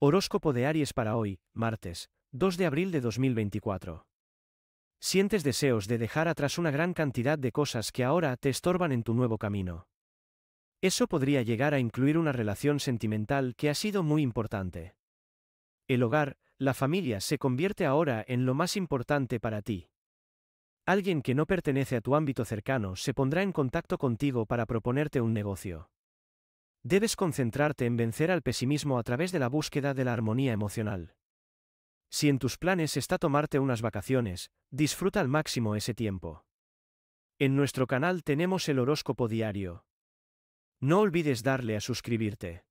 Horóscopo de Aries para hoy, martes, 2 de abril de 2024. Sientes deseos de dejar atrás una gran cantidad de cosas que ahora te estorban en tu nuevo camino. Eso podría llegar a incluir una relación sentimental que ha sido muy importante. El hogar, la familia se convierte ahora en lo más importante para ti. Alguien que no pertenece a tu ámbito cercano se pondrá en contacto contigo para proponerte un negocio. Debes concentrarte en vencer al pesimismo a través de la búsqueda de la armonía emocional. Si en tus planes está tomarte unas vacaciones, disfruta al máximo ese tiempo. En nuestro canal tenemos el horóscopo diario. No olvides darle a suscribirte.